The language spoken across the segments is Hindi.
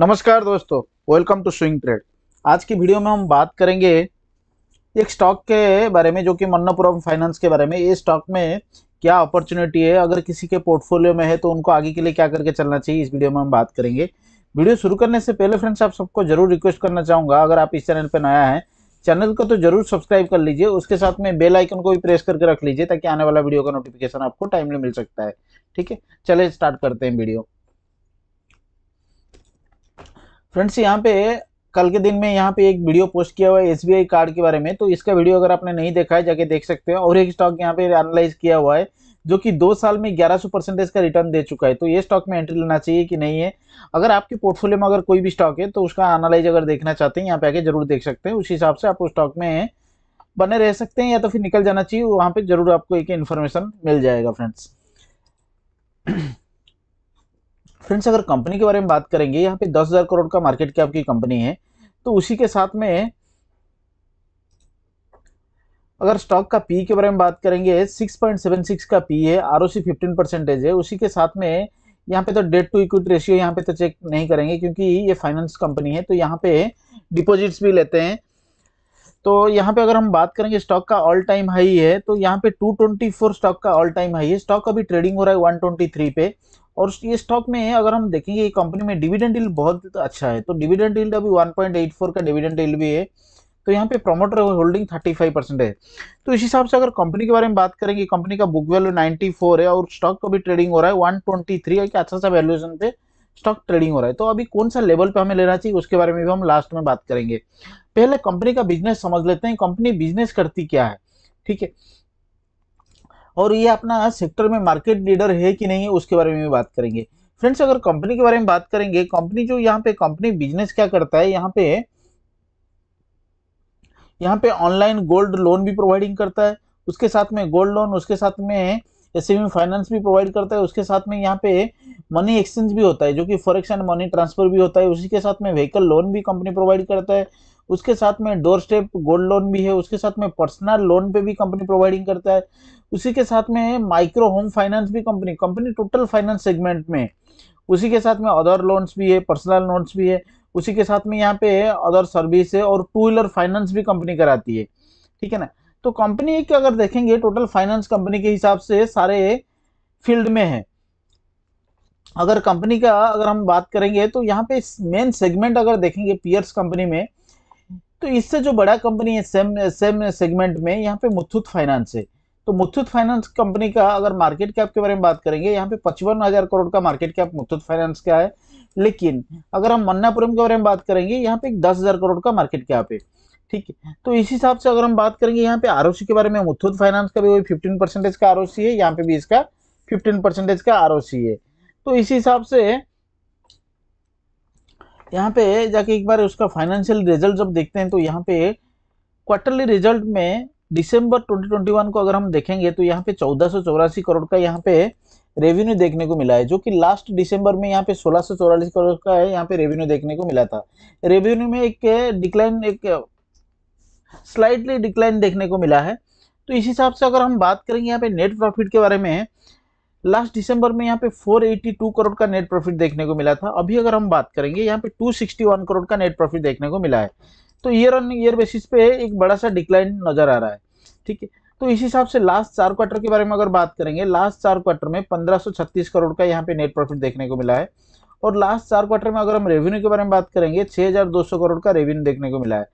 नमस्कार दोस्तों वेलकम टू स्विंग ट्रेड आज की वीडियो में हम बात करेंगे एक स्टॉक के बारे में जो कि मन्नापुरम फाइनेंस के बारे में ये स्टॉक में क्या अपॉर्चुनिटी है अगर किसी के पोर्टफोलियो में है तो उनको आगे के लिए क्या करके चलना चाहिए इस वीडियो में हम बात करेंगे वीडियो शुरू करने से पहले फ्रेंड्स आप सबको जरूर रिक्वेस्ट करना चाहूँगा अगर आप इस चैनल पर नया है चैनल को तो जरूर सब्सक्राइब कर लीजिए उसके साथ में बेल आइकन को भी प्रेस करके रख लीजिए ताकि आने वाला वीडियो का नोटिफिकेशन आपको टाइमली मिल सकता है ठीक है चले स्टार्ट करते हैं वीडियो फ्रेंड्स यहाँ पे कल के दिन में यहाँ पे एक वीडियो पोस्ट किया हुआ है एस कार्ड के बारे में तो इसका वीडियो अगर आपने नहीं देखा है जाके देख सकते हैं और एक स्टॉक यहाँ पे एनालाइज किया हुआ है जो कि दो साल में 1100 परसेंटेज का रिटर्न दे चुका है तो ये स्टॉक में एंट्री लेना चाहिए कि नहीं है अगर आपके पोर्टफोलियो में अगर कोई भी स्टॉक है तो उसका एनालाइज अगर देखना चाहते हैं यहाँ पे आके जरूर देख सकते हैं उस हिसाब से आप उस स्टॉक में बने रह सकते हैं या तो फिर निकल जाना चाहिए वहाँ पर जरूर आपको एक इन्फॉर्मेशन मिल जाएगा फ्रेंड्स फ्रेंड्स अगर कंपनी के बारे में बात करेंगे यहाँ पे दस हज़ार करोड़ का मार्केट कैप की कंपनी है तो उसी के साथ में अगर स्टॉक का पी के बारे में बात करेंगे 6.76 का पी है R O C fifteen percentage है उसी के साथ में यहाँ पे तो डेट टू इक्विटी रेशियो यहाँ पे तो चेक नहीं करेंगे क्योंकि ये फाइनेंस कंपनी है तो यहाँ पे डिपॉजिट्स भी लेते हैं तो यहाँ पे अगर हम बात करेंगे स्टॉक का ऑल टाइम हाई है तो यहाँ पे 224 स्टॉक का ऑल टाइम हाई है स्टॉक अभी ट्रेडिंग हो रहा है 123 पे और ये स्टॉक में अगर हम देखेंगे ये कंपनी में डिविडेंड डील बहुत अच्छा है तो डिविडेंड डील अभी 1.84 का डिविडेंड डील भी है तो यहाँ पे प्रमोटर होल्डिंग 35 परसेंट है तो इस हिसाब से अगर कंपनी के बारे में बात करेंगे कंपनी का बुक वैल्यू 94 है और स्टॉक का भी ट्रेडिंग हो रहा है थ्री है कि अच्छा सा वैल्यूएशन पे स्टॉक ट्रेडिंग हो रहा है तो अभी कौन सा लेवल पे हमें लेना चाहिए उसके बारे में भी हम लास्ट में बात करेंगे पहले कंपनी का बिजनेस समझ लेते हैं कंपनी बिजनेस करती क्या है ठीक है और ये अपना सेक्टर में मार्केट लीडर है कि नहीं उसके बारे में भी बात करेंगे फ्रेंड्स अगर कंपनी के बारे में बात करेंगे कंपनी जो यहाँ पे कंपनी बिजनेस क्या करता है यहाँ पे यहाँ पे ऑनलाइन गोल्ड लोन भी प्रोवाइडिंग करता है उसके साथ में गोल्ड लोन उसके साथ में एस फाइनेंस e भी प्रोवाइड करता है उसके साथ में यहाँ पे मनी एक्सचेंज भी होता है जो कि फॉरेक्स एंड मनी ट्रांसफर भी होता है उसी के साथ में व्हीकल लोन भी कंपनी प्रोवाइड करता है उसके साथ में डोर स्टेप गोल्ड लोन भी है उसके साथ में पर्सनल लोन पे भी कंपनी प्रोवाइडिंग करता है उसी के साथ में माइक्रो होम फाइनेंस भी company company total finance segment में उसी के साथ में अदर लोन्स भी है पर्सनल लोन्स भी है उसी के साथ में यहाँ पे अदर सर्विस है और टू व्हीलर फाइनेंस भी कंपनी कराती है ठीक है ना तो कंपनी एक अगर देखेंगे टोटल फाइनेंस कंपनी के हिसाब से सारे फील्ड में है अगर कंपनी का अगर हम बात करेंगे तो यहाँ पे मेन सेगमेंट अगर देखेंगे पियर्स कंपनी में तो इससे जो बड़ा कंपनी है सेम सेम सेगमेंट में यहाँ पे मुथुत फाइनेंस है तो मुथुत फाइनेंस कंपनी का अगर मार्केट कैप के बारे में बात करेंगे यहाँ पे पचपन हजार करोड़ का मार्केट कैप मुथुत फाइनेंस का है लेकिन अगर हम मन्नापुरम के बारे में बात करेंगे यहाँ पे दस हजार करोड़ का मार्केट कैप है ठीक है तो इस हिसाब से अगर हम बात करेंगे यहाँ पे आर के बारे में मुथुत फाइनेंस का भी वही फिफ्टीन परसेंटेज का आर है यहाँ पे भी इसका फिफ्टीन परसेंटेज का आर है तो इसी हिसाब से यहाँ पे जाके एक बार उसका फाइनेंशियल रिजल्ट जब देखते हैं तो यहाँ पे क्वार्टरली रिजल्ट में दिसंबर 2021 को अगर हम देखेंगे तो यहाँ पे चौदह करोड़ का यहाँ पे रेवेन्यू देखने को मिला है जो कि लास्ट दिसंबर में यहाँ पे सोलह करोड़ का है यहाँ पे रेवेन्यू देखने को मिला था रेवेन्यू में एक डिक्लाइन एक स्लाइटली डिक्लाइन देखने को मिला है तो इस हिसाब से अगर हम बात करेंगे यहाँ पे नेट प्रॉफिट के बारे में लास्ट दिसंबर में यहाँ पे 482 करोड़ का नेट प्रॉफिट देखने को मिला था अभी अगर हम बात करेंगे यहाँ पे 261 करोड़ का नेट प्रॉफिट देखने को मिला है तो ईयर ऑन ईयर बेसिस पे एक बड़ा सा डिक्लाइन नजर आ रहा है ठीक है तो इस हिसाब से लास्ट चार क्वार्टर के बारे में अगर बात करेंगे लास्ट चार क्वार्टर में पंद्रह करोड़ का यहाँ पे नेट प्रॉफिट देखने को मिला है और लास्ट चार क्वार्टर में अगर हम रेवेन्यू के बारे में बात करेंगे 6,200 करोड़ का रेवेन्यू देखने को मिला है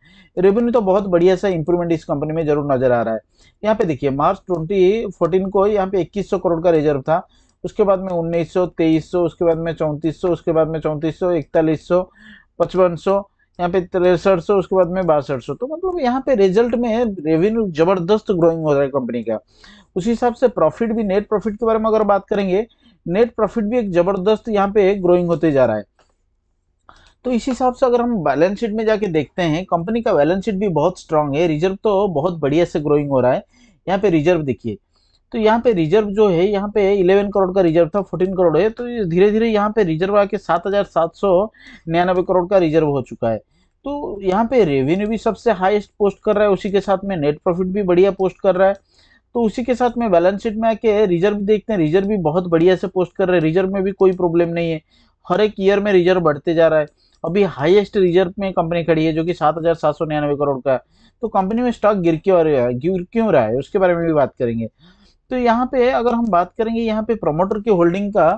रेवेन्यू तो बहुत बढ़िया सा इंप्रूवमेंट इस कंपनी में जरूर नजर आ रहा है यहाँ पे देखिए मार्च 2014 को यहाँ पे 2100 करोड़ का रिजर्व था उसके बाद में तेईस सौ उसके बाद में सौ उसके बाद में सौ पचपन 5500 यहाँ पे तिरसठ सौ उसके बाद में बासठ सौ तो मतलब यहाँ पे रिजल्ट में रेवेन्यू जबरदस्त ग्रोइंग हो रहा है कंपनी का उसी हिसाब से प्रॉफिट भी नेट प्रॉफिट के बारे में अगर बात करेंगे नेट प्रॉफिट भी एक जबरदस्त यहाँ पे ग्रोइंग होते जा रहा है तो इस हिसाब से अगर हम बैलेंस शीट में जाके देखते हैं कंपनी का बैलेंस शीट भी बहुत स्ट्रांग है रिजर्व तो बहुत बढ़िया से ग्रोइंग हो रहा है यहाँ पे रिजर्व देखिए तो यहाँ पे रिजर्व जो है यहाँ पे 11 करोड़ का रिजर्व था 14 करोड़ है तो धीरे धीरे यहाँ पे रिजर्व आके सात हजार सात सौ करोड़ का रिजर्व हो चुका है तो यहाँ पे रेवेन्यू भी सबसे हाईएस्ट पोस्ट कर रहा है उसी के साथ में नेट प्रॉफिट भी बढ़िया पोस्ट कर रहा है तो उसी के साथ में बैलेंस शीट में आके रिजर्व देखते हैं रिजर्व भी बहुत बढ़िया से पोस्ट कर रहे हैं रिजर्व में भी कोई प्रॉब्लम नहीं है हर एक ईयर में रिजर्व बढ़ते जा रहा है अभी हाईएस्ट रिजर्व में कंपनी खड़ी है जो कि सात हजार सात सौ निन्यानवे करोड़ का है तो कंपनी में स्टॉक गिर क्यों रहा है गिर क्यों रहा है उसके बारे में भी बात करेंगे तो यहाँ पे अगर हम बात करेंगे यहाँ पे प्रमोटर की होल्डिंग का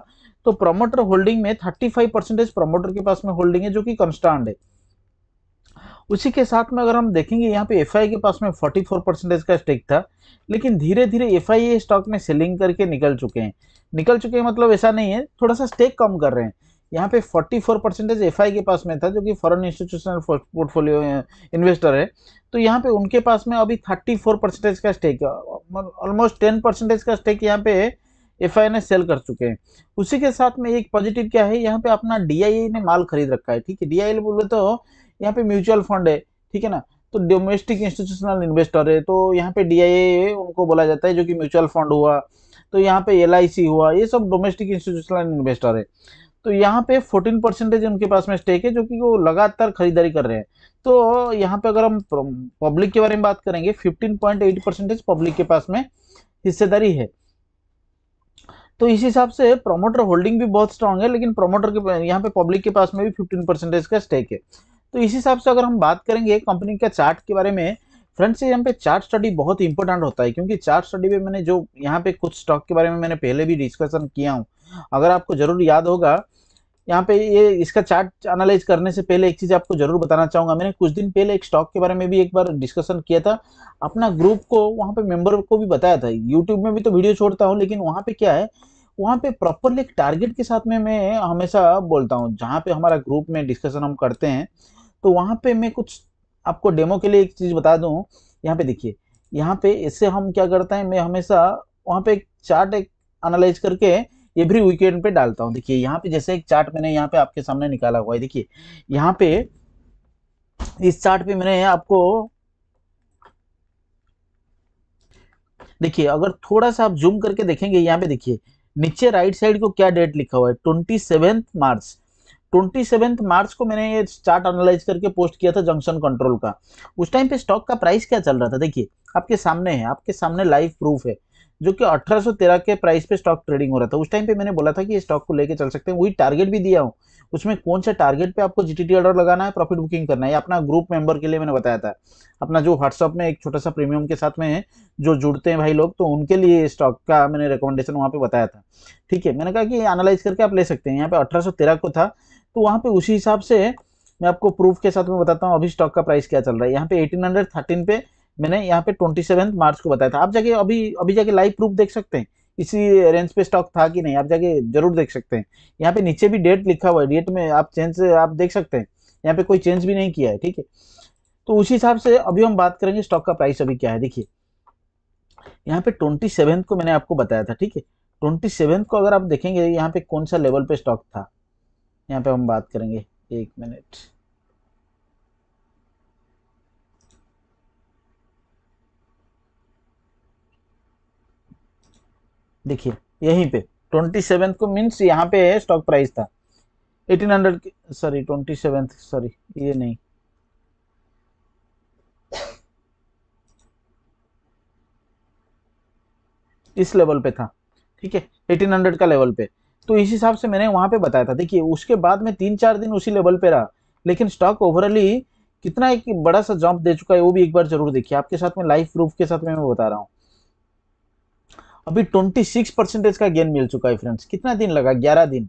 तो प्रमोटर होल्डिंग में थर्टी फाइव परसेंटेज प्रमोटर के पास में होल्डिंग है जो कि कंस्टांट है उसी के साथ में अगर हम देखेंगे यहाँ पे एफ के पास में 44 परसेंटेज का स्टेक था लेकिन धीरे धीरे एफ आई स्टॉक में सेलिंग करके निकल चुके हैं निकल चुके हैं मतलब ऐसा नहीं है थोड़ा सा स्टेक कम कर रहे हैं यहाँ पे 44 परसेंटेज एफ के पास में था जो कि फॉरेन इंस्टीट्यूशनल पोर्टफोलियो इन्वेस्टर है तो यहाँ पे उनके पास में अभी 34 परसेंटेज का स्टेक ऑलमोस्ट 10 परसेंटेज का स्टेक यहाँ पे एफ ने सेल कर चुके हैं उसी के साथ में एक पॉजिटिव क्या है यहाँ पे अपना डी ने माल खरीद रखा है ठीक है डी बोले तो यहाँ पे म्यूचुअल फंड है ठीक है ना तो डोमेस्टिक इंस्टीट्यूशनल इन्वेस्टर है तो यहाँ पे डी उनको बोला जाता है जो कि म्यूचुअल फंड हुआ तो यहाँ पे एल हुआ ये सब डोमेस्टिक इंस्टीट्यूशनल इन्वेस्टर है तो यहाँ पे 14 परसेंटेज उनके पास में स्टेक है जो कि वो लगातार खरीदारी कर रहे हैं तो यहाँ पे अगर हम पब्लिक के बारे में बात करेंगे 15.8 परसेंटेज पब्लिक के पास में हिस्सेदारी है तो इस हिसाब से प्रोमोटर होल्डिंग भी बहुत स्ट्रांग है लेकिन प्रोमोटर के यहाँ पे पब्लिक के पास में भी 15 परसेंटेज का स्टेक है तो इस हिसाब से अगर हम बात करेंगे कंपनी के चार्ट के बारे में फ्रेंड्स यहाँ पे चार्ट स्टडी बहुत इंपॉर्टेंट होता है क्योंकि चार्ट स्टडी में मैंने जो यहाँ पे कुछ स्टॉक के बारे में मैंने पहले भी डिस्कशन किया हूँ अगर आपको जरूर याद होगा यहाँ पे ये इसका चार्ट एनालाइज करने से पहले एक चीज़ आपको जरूर बताना चाहूँगा मैंने कुछ दिन पहले एक स्टॉक के बारे में भी एक बार डिस्कशन किया था अपना ग्रुप को वहाँ पे मेंबर को भी बताया था यूट्यूब में भी तो वीडियो छोड़ता हूँ लेकिन वहाँ पे क्या है वहाँ पे प्रॉपरली एक टारगेट के साथ में मैं हमेशा बोलता हूँ जहाँ पे हमारा ग्रुप में डिस्कशन हम करते हैं तो वहाँ पे मैं कुछ आपको डेमो के लिए एक चीज़ बता दूँ यहाँ पे देखिए यहाँ पे इससे हम क्या करते हैं मैं हमेशा वहाँ पे एक चार्ट एक एनालाइज करके एवरी वीकेंड पे डालता हूँ देखिए यहाँ पे जैसे एक चार्ट मैंने यहाँ पे आपके सामने निकाला हुआ है देखिए यहाँ पे इस चार्ट पे मैंने आपको देखिए अगर थोड़ा सा आप जूम करके देखेंगे यहाँ पे देखिए नीचे राइट साइड को क्या डेट लिखा हुआ है twenty March twenty seventh March को मैंने ये चार्ट एनालाइज करके पोस्ट किया था जंक्शन कंट्रोल का उस टाइम पे स्टॉक का प्राइस क्या चल रहा था देखिए आपके सामने है आपके सामने लाइव प्रूफ है जो कि 1813 के प्राइस पे स्टॉक ट्रेडिंग हो रहा था उस टाइम पे मैंने बोला था कि ये स्टॉक को लेके चल सकते हैं वही टारगेट भी दिया हूँ उसमें कौन सा टारगेट पे आपको जीटीटी ऑर्डर लगाना है प्रॉफिट बुकिंग करना है अपना ग्रुप मेंबर के लिए मैंने बताया था अपना जो व्हाट्सअप में एक छोटा सा प्रीमियम के साथ में है जो जुड़ते हैं भाई लोग तो उनके लिए स्टॉक का मैंने रिकमेंडेशन वहाँ पे बताया था ठीक है मैंने कहा कि एनालाइज करके आप ले सकते हैं यहाँ पे अठारह को था तो वहाँ पे उसी हिसाब से मैं आपको प्रूफ के साथ में बताता हूँ अभी स्टॉक का प्राइस क्या चल रहा है यहाँ पे 1813 पे मैंने यहाँ पे ट्वेंटी मार्च को बताया था आप जाके अभी अभी जाके लाइव प्रूफ देख सकते हैं इसी रेंज पे स्टॉक था कि नहीं आप जाके जरूर देख सकते हैं यहाँ पे नीचे भी डेट लिखा हुआ है डेट में आप चेंज आप देख सकते हैं यहाँ पे कोई चेंज भी नहीं किया है ठीक है तो उसी हिसाब से अभी हम बात करेंगे स्टॉक का प्राइस अभी क्या है देखिए यहाँ पे ट्वेंटी को मैंने आपको बताया था ठीक है ट्वेंटी को अगर आप देखेंगे यहाँ पे कौन सा लेवल पे स्टॉक था यहाँ पे हम बात करेंगे एक मिनट देखिए यहीं पे ट्वेंटी सेवेंथ को मीन्स यहाँ पे स्टॉक प्राइस था eighteen hundred sorry twenty seventh sorry ये नहीं इस लेवल पे था ठीक है एटीन हंड्रेड का लेवल पे तो इस हिसाब से मैंने वहाँ पे बताया था देखिए उसके बाद में तीन चार दिन उसी लेवल पे रहा लेकिन स्टॉक ओवरऑली कितना एक बड़ा सा जंप दे चुका है वो भी एक बार जरूर देखिए आपके साथ में लाइफ प्रूफ के साथ में मैं बता रहा हूँ अभी 26 परसेंटेज का गेन मिल चुका है फ्रेंड्स कितना दिन लगा 11 दिन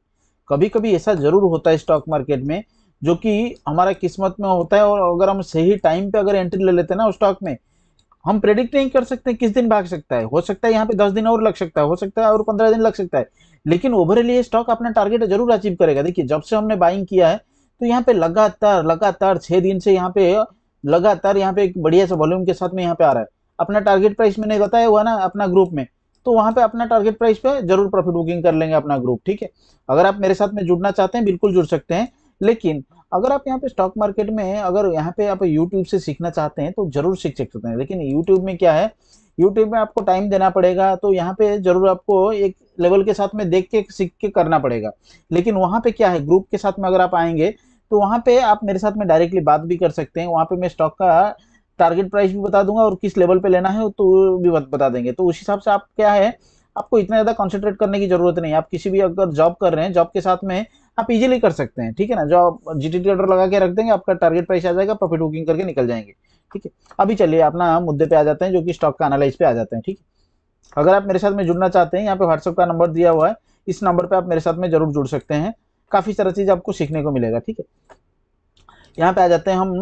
कभी कभी ऐसा जरूर होता है स्टॉक मार्केट में जो कि हमारा किस्मत में होता है और अगर हम सही टाइम पे अगर एंट्री ले लेते हैं ना उस स्टॉक में हम प्रेडिक्ट नहीं कर सकते किस दिन भाग सकता है हो सकता है यहाँ पे दस दिन और लग सकता है हो सकता है और पंद्रह दिन लग सकता है लेकिन ओवरऑल ये स्टॉक अपना टारगेट जरूर अचीव करेगा देखिए जब से हमने बाइंग किया है तो यहाँ पे लगातार लगातार छः दिन से यहाँ पे लगातार यहाँ पे एक बढ़िया सा वॉल्यूम के साथ में यहाँ पे आ रहा है अपना टारगेट प्राइस मैंने बताया हुआ ना अपना ग्रुप में तो वहाँ पे अपना टारगेट प्राइस पे जरूर प्रॉफिट बुकिंग कर लेंगे अपना ग्रुप ठीक है अगर आप मेरे साथ में जुड़ना चाहते हैं बिल्कुल जुड़ सकते हैं लेकिन अगर आप यहाँ पे स्टॉक मार्केट में अगर यहाँ पे आप यूट्यूब से सीखना चाहते हैं तो जरूर सीख सकते हैं लेकिन यूट्यूब में क्या है यूट्यूब में आपको टाइम देना पड़ेगा तो यहाँ पे जरूर आपको एक लेवल के साथ में देख के सीख के करना पड़ेगा लेकिन वहाँ पे क्या है ग्रुप के साथ में अगर आप आएंगे तो वहाँ पे आप मेरे साथ में डायरेक्टली बात भी कर सकते हैं वहाँ पे मैं स्टॉक का टारगेट प्राइस भी बता दूंगा और किस लेवल पे लेना है तो भी बता देंगे तो उस हिसाब से आप क्या है आपको इतना ज़्यादा कॉन्सेंट्रेट करने की जरूरत नहीं आप किसी भी अगर जॉब कर रहे हैं जॉब के साथ में आप इजीली कर सकते हैं ठीक है ना जो आप जीटी ऑर्डर लगा के रख देंगे आपका टारगेट प्राइस आ जाएगा प्रॉफिट बुकिंग करके निकल जाएंगे ठीक है अभी चलिए अपना मुद्दे पे आ जाते हैं जो कि स्टॉक का एनालाइज पे आ जाते हैं ठीक है अगर आप मेरे साथ में जुड़ना चाहते हैं यहाँ पे व्हाट्सअप का नंबर दिया हुआ है इस नंबर पर आप मेरे साथ में जरूर जुड़ सकते हैं काफ़ी सारा चीज़ आपको सीखने को मिलेगा ठीक है यहाँ पे आ जाते हैं हम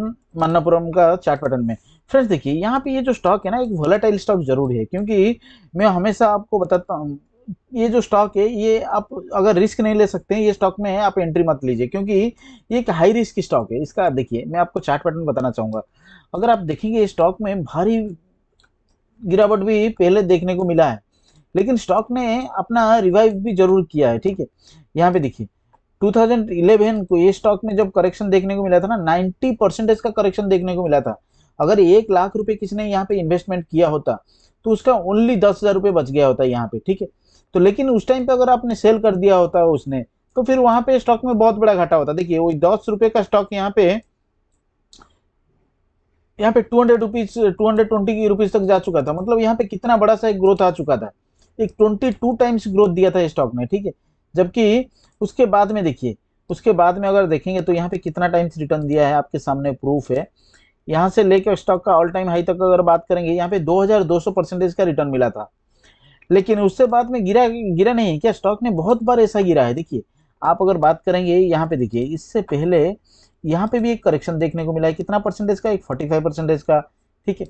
मन्नापुरम का चार्ट पैटर्न में फ्रेंड्स देखिए यहाँ पे ये जो स्टॉक है ना एक वोलेटाइल स्टॉक जरूर है क्योंकि मैं हमेशा आपको बताता हूँ ये जो स्टॉक है ये आप अगर रिस्क नहीं ले सकते हैं ये स्टॉक में है आप एंट्री मत लीजिए क्योंकि ये एक हाई रिस्क स्टॉक है इसका देखिए मैं आपको चार्ट पैटर्न बताना चाहूँगा अगर आप देखेंगे स्टॉक में भारी गिरावट भी पहले देखने को मिला है लेकिन स्टॉक ने अपना रिवाइव भी जरूर किया है ठीक है यहाँ पे देखिए 2011 को ये स्टॉक में जब करेक्शन देखने को मिला था ना 90 परसेंटेज का करेक्शन देखने को मिला था अगर एक लाख रुपए किसी ने यहाँ पे इन्वेस्टमेंट किया होता तो उसका ओनली दस हजार रुपये बच गया होता है यहाँ पे ठीक है तो लेकिन उस टाइम पे अगर आपने सेल कर दिया होता उसने तो फिर वहां पे स्टॉक में बहुत बड़ा घाटा होता देखिए वो दस रुपए का स्टॉक यहाँ पे यहाँ पे two hundred rupees two hundred twenty rupees तक जा चुका था मतलब यहाँ पे कितना बड़ा सा एक ग्रोथ आ चुका था एक ट्वेंटी टू टाइम्स ग्रोथ दिया था स्टॉक ने ठीक है जबकि उसके बाद में देखिए उसके बाद में अगर देखेंगे तो यहाँ पे कितना टाइम्स रिटर्न दिया है आपके सामने प्रूफ है यहाँ से लेकर स्टॉक का ऑल टाइम हाई तक अगर बात करेंगे यहाँ पे 2200 परसेंटेज का रिटर्न मिला था लेकिन उससे बाद में गिरा गिरा नहीं है क्या स्टॉक ने बहुत बार ऐसा गिरा है देखिए आप अगर बात करेंगे यहाँ पे देखिए इससे पहले यहाँ पे भी एक करेक्शन देखने को मिला है कितना परसेंटेज का एक फोर्टी फाइव परसेंटेज का ठीक है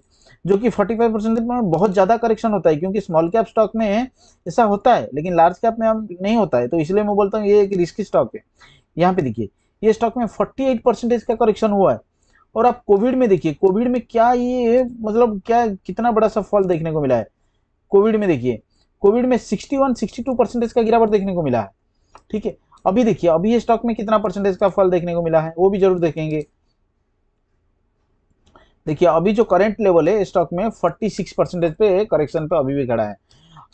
जो कि फोर्टी फाइव परसेंटेज में बहुत ज़्यादा करेक्शन होता है क्योंकि स्मॉल कैप स्टॉक में ऐसा होता है लेकिन लार्ज कैप में नहीं होता है तो इसलिए मैं बोलता हूँ ये एक रिस्की स्टॉक है यहाँ पे देखिए ये स्टॉक में फोर्टी एट परसेंटेज का करेक्शन हुआ है और आप कोविड में देखिए कोविड में क्या ये मतलब क्या कितना बड़ा सा फॉल देखने को मिला है कोविड में देखिए कोविड में 61 62 परसेंटेज का गिरावट देखने को मिला है ठीक है अभी देखिए अभी ये स्टॉक में कितना परसेंटेज का फल देखने को मिला है वो भी जरूर देखेंगे देखिए अभी जो करेंट लेवल है स्टॉक में 46 परसेंटेज पे करेक्शन पे अभी भी खड़ा है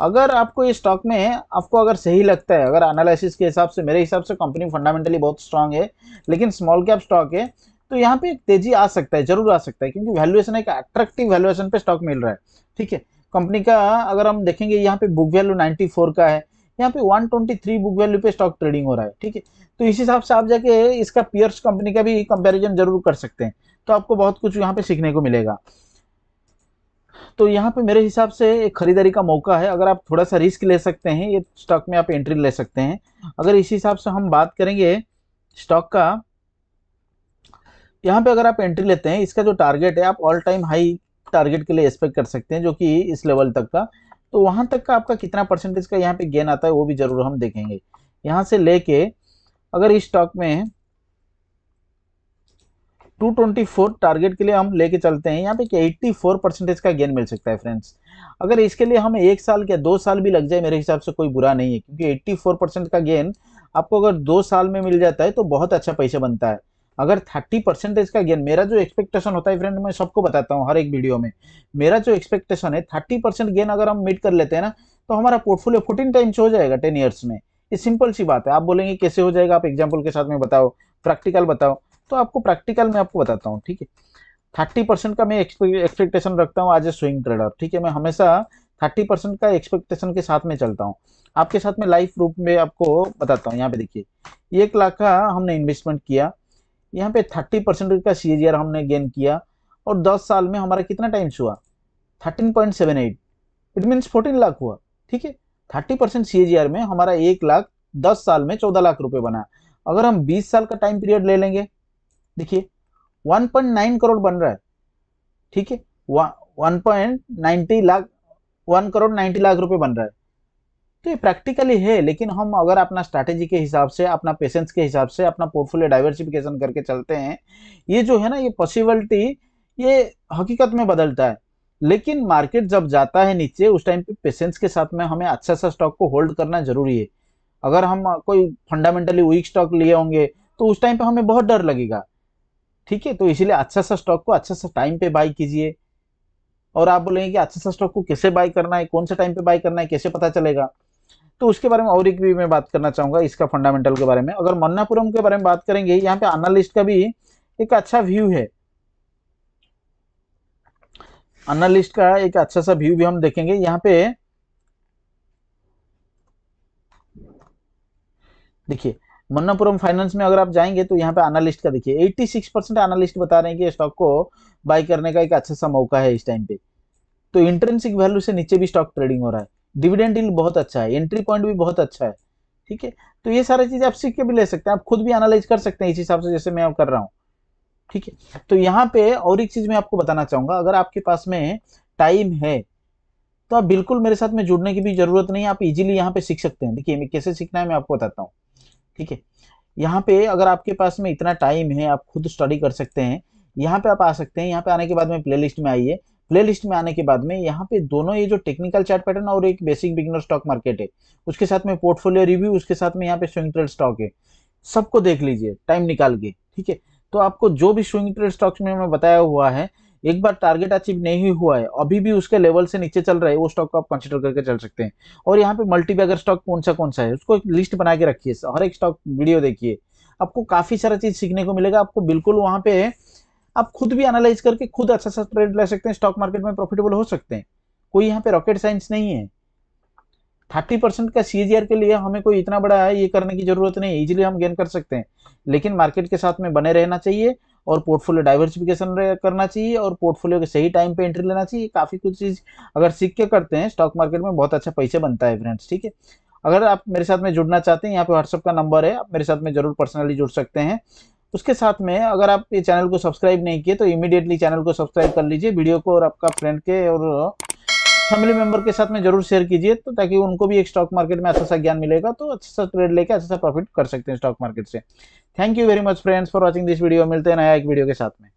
अगर आपको ये स्टॉक में आपको अगर सही लगता है अगर एनालिसिस के हिसाब से मेरे हिसाब से कंपनी फंडामेंटली बहुत स्ट्रांग है लेकिन स्मॉल कैप स्टॉक है तो यहाँ पे तेजी आ सकता है जरूर आ सकता है क्योंकि वैल्यूएशन एक अट्रैक्टिव वैल्यूएशन पे स्टॉक मिल रहा है ठीक है कंपनी का अगर हम देखेंगे यहाँ पे बुक वैल्यू 94 का है यहाँ पे 123 बुक वैल्यू पे स्टॉक ट्रेडिंग हो रहा है ठीक है तो इस हिसाब से आप जाके इसका पियर्स कंपनी का भी कंपेरिजन जरूर कर सकते हैं तो आपको बहुत कुछ यहाँ पे सीखने को मिलेगा तो यहाँ पे मेरे हिसाब से एक खरीदारी का मौका है अगर आप थोड़ा सा रिस्क ले सकते हैं ये स्टॉक में आप एंट्री ले सकते हैं अगर इस हिसाब से हम बात करेंगे स्टॉक का यहाँ पे अगर आप एंट्री लेते हैं इसका जो टारगेट है आप ऑल टाइम हाई टारगेट के लिए एक्सपेक्ट कर सकते हैं जो कि इस लेवल तक का तो वहां तक का आपका कितना परसेंटेज का यहाँ पे गेन आता है वो भी ज़रूर हम देखेंगे यहाँ से लेके अगर इस स्टॉक में 224 टारगेट के लिए हम लेके चलते हैं यहाँ पे कि 84 परसेंटेज का गेन मिल सकता है फ्रेंड्स अगर इसके लिए हमें एक साल या दो साल भी लग जाए मेरे हिसाब से कोई बुरा नहीं है क्योंकि 84 परसेंट का गेन आपको अगर दो साल में मिल जाता है तो बहुत अच्छा पैसा बनता है अगर थर्टी परसेंटेज का गेन मेरा जो एक्सपेक्टेशन होता है फ्रेंड मैं सबको बताता हूँ हर एक वीडियो में मेरा जो एक्सपेक्टेशन है थर्टी परसेंट गेन अगर हम मीट कर लेते हैं ना तो हमारा पोर्टफोलियो फोर्टीन टाइम्स हो जाएगा टेन ईयर्स में ये सिंपल सी बात है आप बोलेंगे कैसे हो जाएगा आप एग्जाम्पल के साथ में बताओ प्रैक्टिकल बताओ तो आपको प्रैक्टिकल में आपको बताता हूँ ठीक है थर्टी परसेंट का मैं एक्सपेक्टेशन रखता हूँ आज ए स्विंग ट्रेडर ठीक है मैं हमेशा थर्टी परसेंट का एक्सपेक्टेशन के साथ में चलता हूँ आपके साथ में लाइफ रूप में आपको बताता हूँ यहाँ पे देखिए एक लाख का हमने इन्वेस्टमेंट किया यहाँ पे थर्टी परसेंट का सी हमने गेन किया और दस साल में हमारा कितना टाइम्स हुआ thirteen point seven eight it means fourteen lakh हुआ ठीक है थर्टी परसेंट सी में हमारा एक लाख दस साल में चौदह लाख रुपए बना अगर हम बीस साल का टाइम पीरियड ले लेंगे देखिए वन पॉइंट नाइन करोड़ बन रहा है ठीक है one point ninety lakh one crore ninety lakh रुपये बन रहा है तो ये प्रैक्टिकली है लेकिन हम अगर अपना स्ट्रैटेजी के हिसाब से अपना पेशेंस के हिसाब से अपना पोर्टफोलियो डाइवर्सिफिकेशन करके चलते हैं ये जो है ना ये पॉसिबिलिटी ये हकीकत में बदलता है लेकिन मार्केट जब जाता है नीचे उस टाइम पे पेशेंस के साथ में हमें अच्छा सा स्टॉक को होल्ड करना जरूरी है अगर हम कोई फंडामेंटली वीक स्टॉक लिए होंगे तो उस टाइम पे हमें बहुत डर लगेगा ठीक है तो इसीलिए अच्छा सा स्टॉक को अच्छा सा टाइम पे बाई कीजिए और आप बोलेंगे कि अच्छा सा स्टॉक को कैसे बाई करना है कौन से टाइम पे बाई करना है कैसे पता चलेगा तो उसके बारे में और एक भी मैं बात करना चाहूंगा इसका फंडामेंटल के बारे में अगर मन्नापुरम के बारे में बात करेंगे यहाँ पे अनालिस्ट का भी एक अच्छा व्यू है अनालिस्ट का एक अच्छा सा व्यू भी हम देखेंगे यहाँ पे देखिए मन्नापुरम फाइनेंस में अगर आप जाएंगे तो यहाँ पे अनालिस्ट का देखिए 86 परसेंट अनालिस्ट बता रहे हैं कि स्टॉक को बाय करने का एक अच्छा सा मौका है इस टाइम पे तो इंटरेंसिक वैल्यू से नीचे भी स्टॉक ट्रेडिंग हो रहा है डिविडेंड इन बहुत अच्छा है एंट्री पॉइंट भी बहुत अच्छा है ठीक है तो ये सारी चीज़ आप सीख के भी ले सकते हैं आप खुद भी एनालाइज कर सकते हैं इस हिसाब से जैसे मैं अब कर रहा हूँ ठीक है तो यहाँ पे और एक चीज़ मैं आपको बताना चाहूंगा अगर आपके पास में टाइम है तो आप बिल्कुल मेरे साथ में जुड़ने की भी ज़रूरत नहीं आप इजीली यहाँ पे सीख सकते हैं देखिए कैसे सीखना है मैं आपको बताता हूँ ठीक है यहाँ पे अगर आपके पास में इतना टाइम है आप खुद स्टडी कर सकते हैं यहाँ पे आप आ सकते हैं यहाँ पे आने के बाद में प्लेलिस्ट में आइए प्लेलिस्ट में आने के बाद में यहाँ पे दोनों ये जो टेक्निकल चार्ट पैटर्न और एक बेसिक बिगनर स्टॉक मार्केट है उसके साथ में पोर्टफोलियो रिव्यू उसके साथ में यहाँ पे स्विंग ट्रेड स्टॉक है सबको देख लीजिए टाइम निकाल के ठीक है तो आपको जो भी स्विंग ट्रेड स्टॉक्स में हमें बताया हुआ है एक बार टारगेट अचीव नहीं हुआ है अभी भी उसके लेवल से नीचे चल रहा है वो स्टॉक को आप कंसिडर करके चल सकते हैं और यहाँ पे मल्टीबैगर स्टॉक कौन सा कौन सा है उसको एक लिस्ट बना के रखिए हर एक स्टॉक वीडियो देखिए आपको काफ़ी सारा चीज़ सीखने को मिलेगा आपको बिल्कुल वहाँ पे आप खुद भी एनालाइज करके खुद अच्छा सा ट्रेड ले सकते हैं स्टॉक मार्केट में प्रॉफिटेबल हो सकते हैं कोई यहाँ पे रॉकेट साइंस नहीं है थर्टी परसेंट का सी के लिए हमें कोई इतना बड़ा है ये करने की जरूरत नहीं इजीली हम गेन कर सकते हैं लेकिन मार्केट के साथ में बने रहना चाहिए और पोर्टफोलियो डाइवर्सिफिकेशन करना चाहिए और पोर्टफोलियो के सही टाइम पे एंट्री लेना चाहिए काफ़ी कुछ चीज़ अगर सीख के करते हैं स्टॉक मार्केट में बहुत अच्छा पैसे बनता है फ्रेंड्स ठीक है अगर आप मेरे साथ में जुड़ना चाहते हैं यहाँ पे व्हाट्सअप का नंबर है आप मेरे साथ में जरूर पर्सनली जुड़ सकते हैं उसके साथ में अगर आप ये चैनल को सब्सक्राइब नहीं किए तो इमीडिएटली चैनल को सब्सक्राइब कर लीजिए वीडियो को और आपका फ्रेंड के और फैमिली मेंबर के साथ में जरूर शेयर कीजिए तो ताकि उनको भी एक स्टॉक मार्केट में अच्छा सा ज्ञान मिलेगा तो अच्छा सा ट्रेड लेके अच्छा सा प्रॉफिट कर सकते हैं स्टॉक मार्केट से thank you very much friends for watching this video मिलते हैं नया एक वीडियो के साथ में